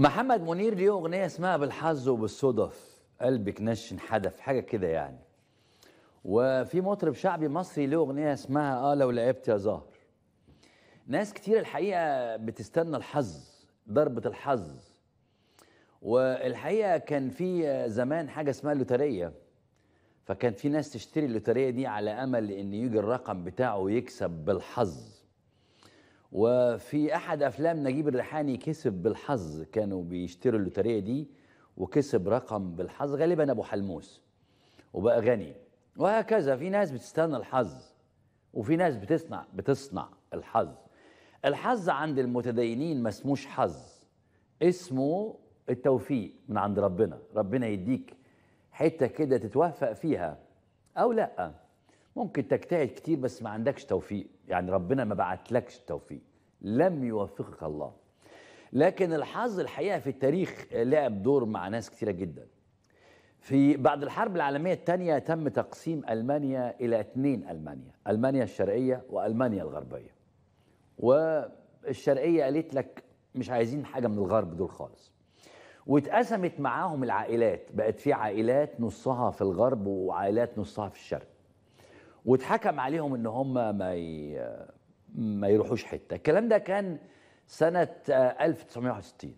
محمد منير ليه اغنيه اسمها بالحظ وبالصدف قلبك نشن حدف حاجه كده يعني وفي مطرب شعبي مصري له اغنيه اسمها اه لو لعبت يا زهر ناس كتير الحقيقه بتستنى الحظ ضربه الحظ والحقيقه كان في زمان حاجه اسمها اللوتريه فكان في ناس تشتري اللوتريه دي على امل ان يجي الرقم بتاعه يكسب بالحظ وفي احد افلام نجيب الريحاني كسب بالحظ كانوا بيشتروا اللوتريه دي وكسب رقم بالحظ غالبا ابو حلموس وبقى غني وهكذا في ناس بتستنى الحظ وفي ناس بتصنع بتصنع الحظ الحظ عند المتدينين ما اسموش حظ اسمه التوفيق من عند ربنا ربنا يديك حته كده تتوفق فيها او لا ممكن تجتهد كتير بس ما عندكش توفيق يعني ربنا ما بعتلكش التوفيق لم يوفقك الله لكن الحظ الحقيقه في التاريخ لعب دور مع ناس كتيره جدا في بعد الحرب العالميه الثانيه تم تقسيم المانيا الى اثنين المانيا المانيا الشرقيه والمانيا الغربيه والشرقيه قالت لك مش عايزين حاجه من الغرب دول خالص واتقسمت معاهم العائلات بقت في عائلات نصها في الغرب وعائلات نصها في الشرق واتحكم عليهم ان هم ما ي... ما يروحوش حته الكلام ده كان سنه 1961 آه،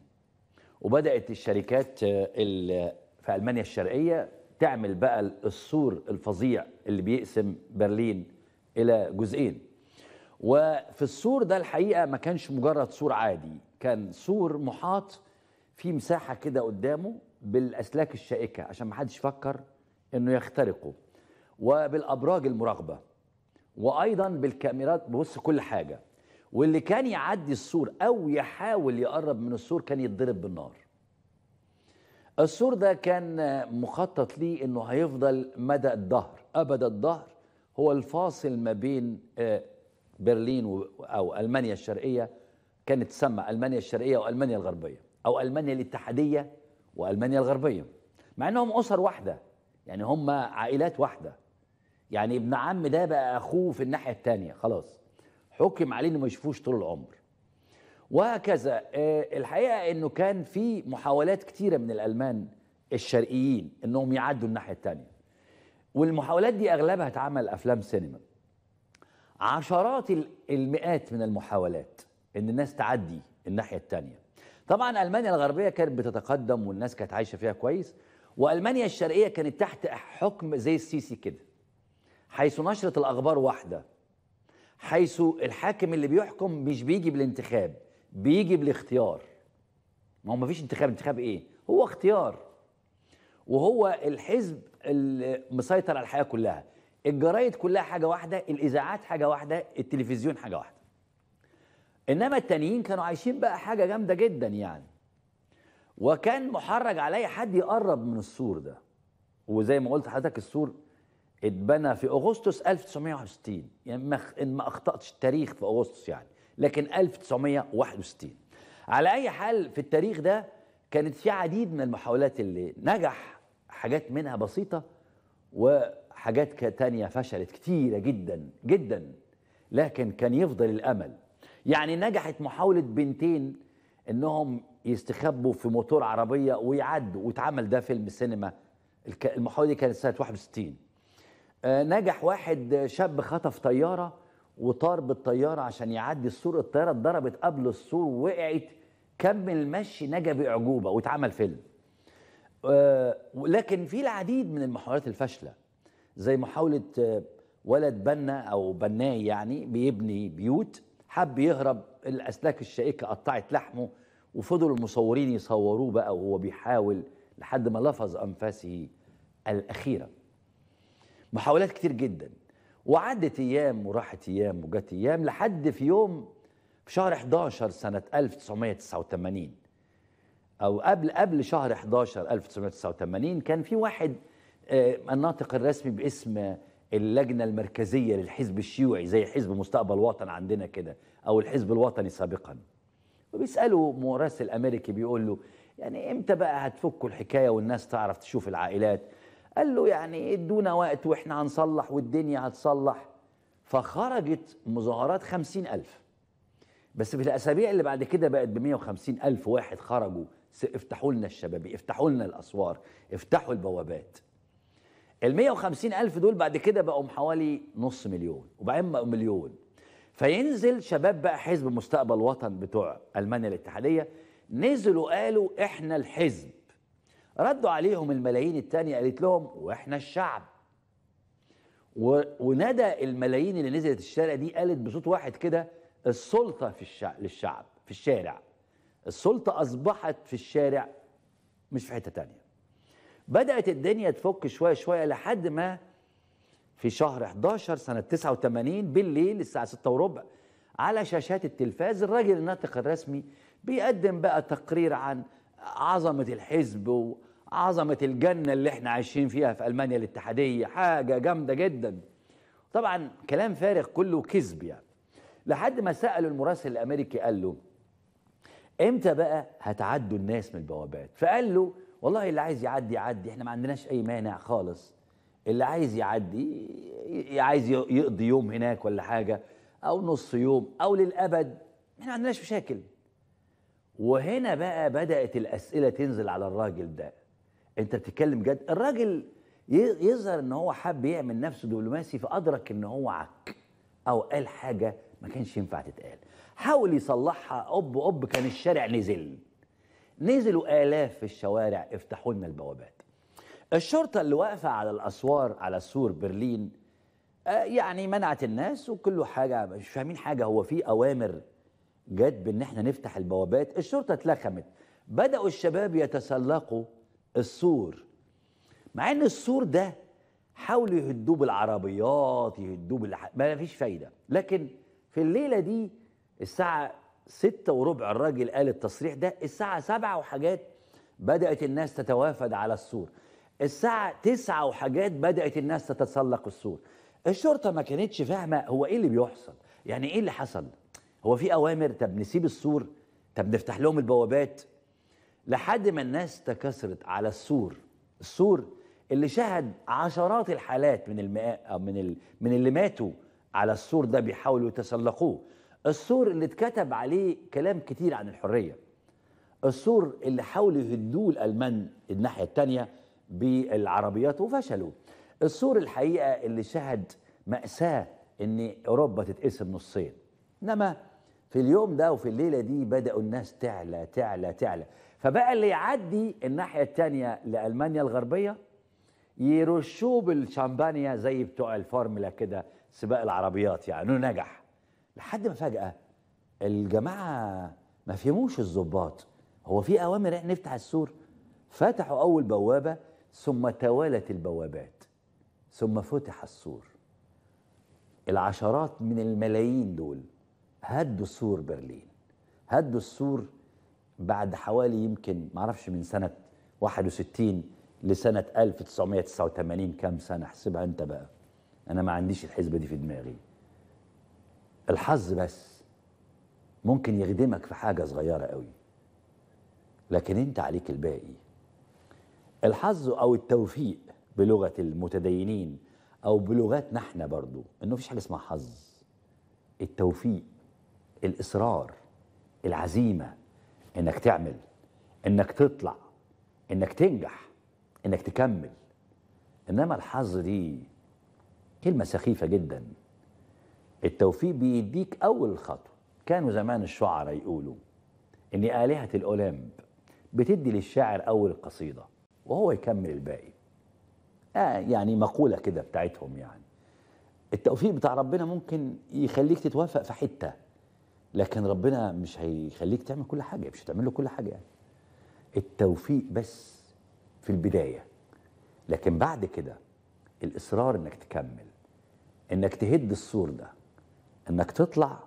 وبدات الشركات آه، في المانيا الشرقيه تعمل بقى السور الفظيع اللي بيقسم برلين الى جزئين وفي السور ده الحقيقه ما كانش مجرد سور عادي كان سور محاط في مساحه كده قدامه بالاسلاك الشائكه عشان ما حدش فكر انه يخترقه وبالابراج المراقبه وايضا بالكاميرات بص كل حاجه واللي كان يعدي السور او يحاول يقرب من السور كان يتضرب بالنار السور ده كان مخطط ليه انه هيفضل مدى الظهر ابد الظهر هو الفاصل ما بين آه، برلين او المانيا الشرقيه كانت تسمى المانيا الشرقيه والمانيا الغربيه او المانيا الاتحاديه والمانيا الغربيه مع انهم اسر واحده يعني هم عائلات واحده يعني ابن عم ده بقى اخوه في الناحيه الثانيه خلاص حكم عليه انه ما يشوفوش طول العمر وهكذا آه، الحقيقه انه كان في محاولات كتيره من الالمان الشرقيين انهم يعدوا الناحيه الثانيه والمحاولات دي اغلبها اتعمل افلام سينما عشرات المئات من المحاولات ان الناس تعدي الناحيه الثانيه طبعا المانيا الغربيه كانت بتتقدم والناس كانت عايشه فيها كويس والمانيا الشرقيه كانت تحت حكم زي السيسي كده حيث نشرة الأخبار واحدة حيث الحاكم اللي بيحكم مش بيجي بالانتخاب بيجي بالاختيار ما هو مفيش انتخاب انتخاب ايه هو اختيار وهو الحزب المسيطر على الحياة كلها الجرايد كلها حاجة واحدة الإذاعات حاجة واحدة التلفزيون حاجة واحدة إنما التانيين كانوا عايشين بقى حاجة جامدة جدا يعني وكان محرج علي حد يقرب من السور ده وزي ما قلت حضرتك السور اتبنى في اغسطس 1961 يعني ان ما اخطاتش التاريخ في اغسطس يعني لكن 1961 على اي حال في التاريخ ده كانت في عديد من المحاولات اللي نجح حاجات منها بسيطه وحاجات تانية فشلت كتيره جدا جدا لكن كان يفضل الامل يعني نجحت محاوله بنتين انهم يستخبوا في موتور عربيه ويعدوا واتعمل ده فيلم سينما المحاوله دي كانت سنه 61 آه، نجح واحد شاب خطف طياره وطار بالطياره عشان يعدي السور الطياره اتضربت قبل السور ووقعت كمل المشي نجا باعجوبه واتعمل فيلم آه، لكن في العديد من المحاولات الفاشله زي محاوله آه، ولد بنا او بناي يعني بيبني بيوت حب يهرب الاسلاك الشائكه قطعت لحمه وفضل المصورين يصوروه بقى وهو بيحاول لحد ما لفظ انفاسه الاخيره محاولات كتير جدا وعدت ايام وراحت ايام وجت ايام لحد في يوم في شهر 11 سنه 1989 او قبل قبل شهر 11 1989 كان في واحد آه، الناطق الرسمي باسم اللجنه المركزيه للحزب الشيوعي زي حزب مستقبل وطن عندنا كده او الحزب الوطني سابقا وبيساله مراسل امريكي بيقول له يعني امتى بقى هتفكوا الحكايه والناس تعرف تشوف العائلات قال له يعني ادونا وقت واحنا هنصلح والدنيا هتصلح فخرجت مظاهرات خمسين ألف بس في الأسابيع اللي بعد كده بقت ب وخمسين ألف واحد خرجوا افتحوا لنا الشبابيك افتحوا لنا الأسوار افتحوا البوابات ال وخمسين ألف دول بعد كده بقوا حوالي نص مليون وبعدين بقوا مليون فينزل شباب بقى حزب مستقبل وطن بتوع ألمانيا الاتحادية نزلوا قالوا احنا الحزب ردوا عليهم الملايين التانية قالت لهم واحنا الشعب و... ونادى الملايين اللي نزلت الشارع دي قالت بصوت واحد كده السلطة في الش... للشعب في الشارع السلطة أصبحت في الشارع مش في حتة تانية بدأت الدنيا تفك شوية شوية لحد ما في شهر 11 سنة 89 بالليل الساعة 6 وربع على شاشات التلفاز الراجل الناطق الرسمي بيقدم بقى تقرير عن عظمه الحزب وعظمه الجنه اللي احنا عايشين فيها في المانيا الاتحاديه حاجه جامده جدا طبعا كلام فارغ كله كذب يعني لحد ما سالوا المراسل الامريكي قال له امتى بقى هتعدوا الناس من البوابات فقال له والله اللي عايز يعدي يعدي احنا ما عندناش اي مانع خالص اللي عايز يعدي عايز يقضي يوم هناك ولا حاجه او نص يوم او للابد احنا ما عندناش مشاكل وهنا بقى بدات الاسئله تنزل على الراجل ده انت بتتكلم جد الراجل يظهر ان هو حب يعمل نفسه دبلوماسي فادرك ان هو عك او قال حاجه ما كانش ينفع تتقال حاول يصلحها اب اب كان الشارع نزل نزلوا الاف في الشوارع افتحوا لنا البوابات الشرطه اللي واقفه على الاسوار على سور برلين آه، يعني منعت الناس وكله حاجه مش فاهمين حاجه هو في اوامر جت بان احنا نفتح البوابات الشرطه اتلخمت بداوا الشباب يتسلقوا السور مع ان السور ده حاولوا يهدوه بالعربيات يهدوه بالح... ما فيش فايده لكن في الليله دي الساعه ستة وربع الراجل قال التصريح ده الساعة سبعة وحاجات بدأت الناس تتوافد على السور الساعة تسعة وحاجات بدأت الناس تتسلق السور الشرطة ما كانتش فاهمة هو إيه اللي بيحصل يعني إيه اللي حصل هو في اوامر طب نسيب السور طب نفتح لهم البوابات لحد ما الناس تكسرت على السور السور اللي شهد عشرات الحالات من الماء من ال... من اللي ماتوا على السور ده بيحاولوا يتسلقوه السور اللي اتكتب عليه كلام كتير عن الحريه السور اللي حاولوا يهدوه الالمان الناحيه الثانيه بالعربيات وفشلوا السور الحقيقه اللي شهد ماساه ان اوروبا تتقسم نصين انما في اليوم ده وفي الليله دي بداوا الناس تعلى تعلى تعلى فبقى اللي يعدي الناحيه الثانيه لالمانيا الغربيه يرشوه بالشامبانيا زي بتوع الفورمولا كده سباق العربيات يعني نجح لحد ما فجاه الجماعه ما فهموش الظباط هو في اوامر احنا نفتح السور فتحوا اول بوابه ثم توالت البوابات ثم فتح السور العشرات من الملايين دول هدوا سور برلين هدوا السور بعد حوالي يمكن معرفش من سنة 61 لسنة 1989 كام سنة احسبها انت بقى انا ما عنديش الحسبة دي في دماغي الحظ بس ممكن يخدمك في حاجة صغيرة قوي لكن انت عليك الباقي الحظ او التوفيق بلغة المتدينين او بلغاتنا احنا برضو انه فيش حاجة اسمها حظ التوفيق الاصرار العزيمه انك تعمل انك تطلع انك تنجح انك تكمل انما الحظ دي كلمه سخيفه جدا التوفيق بيديك اول خطوه كانوا زمان الشعراء يقولوا ان الهه الاولمب بتدي للشاعر اول قصيدة وهو يكمل الباقي آه يعني مقوله كده بتاعتهم يعني التوفيق بتاع ربنا ممكن يخليك تتوفق في حته لكن ربنا مش هيخليك تعمل كل حاجه مش هتعمل له كل حاجه يعني التوفيق بس في البدايه لكن بعد كده الاصرار انك تكمل انك تهد السور ده انك تطلع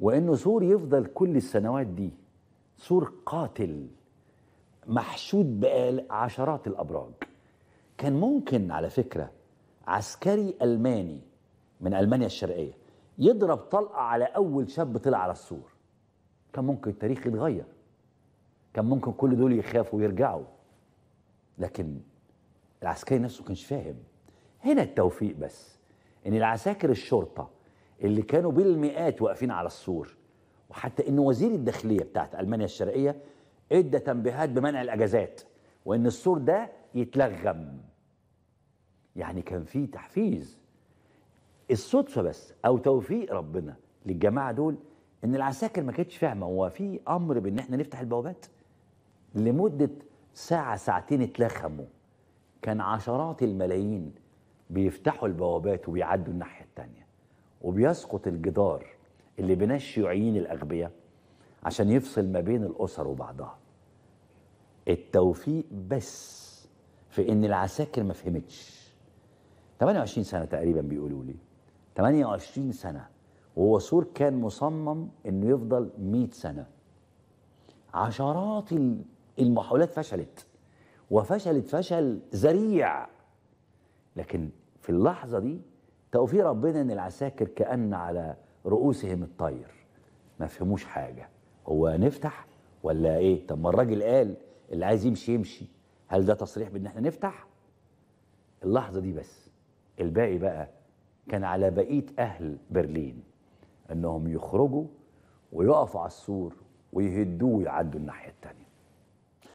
وانه سور يفضل كل السنوات دي سور قاتل محشود بعشرات الابراج كان ممكن على فكره عسكري الماني من المانيا الشرقيه يضرب طلقه على اول شاب طلع على السور كان ممكن التاريخ يتغير كان ممكن كل دول يخافوا ويرجعوا لكن العسكري نفسه كانش فاهم هنا التوفيق بس ان العساكر الشرطه اللي كانوا بالمئات واقفين على السور وحتى ان وزير الداخليه بتاعت المانيا الشرقيه ادى تنبيهات بمنع الاجازات وان السور ده يتلغم يعني كان في تحفيز الصدفه بس او توفيق ربنا للجماعه دول ان العساكر ما كانتش فاهمه هو في امر بان احنا نفتح البوابات لمده ساعه ساعتين اتلخموا كان عشرات الملايين بيفتحوا البوابات وبيعدوا الناحيه الثانيه وبيسقط الجدار اللي بناه الشيوعيين الاغبياء عشان يفصل ما بين الاسر وبعضها التوفيق بس في ان العساكر ما فهمتش 28 سنه تقريبا بيقولوا لي 28 سنة وهو سور كان مصمم انه يفضل 100 سنة عشرات المحاولات فشلت وفشلت فشل ذريع لكن في اللحظة دي توفيق ربنا ان العساكر كأن على رؤوسهم الطير ما فهموش حاجة هو نفتح ولا ايه طب ما الراجل قال اللي عايز يمشي يمشي هل ده تصريح بان احنا نفتح اللحظة دي بس الباقي بقى كان على بقية أهل برلين أنهم يخرجوا ويقفوا على السور ويهدوه ويعدوا الناحية التانية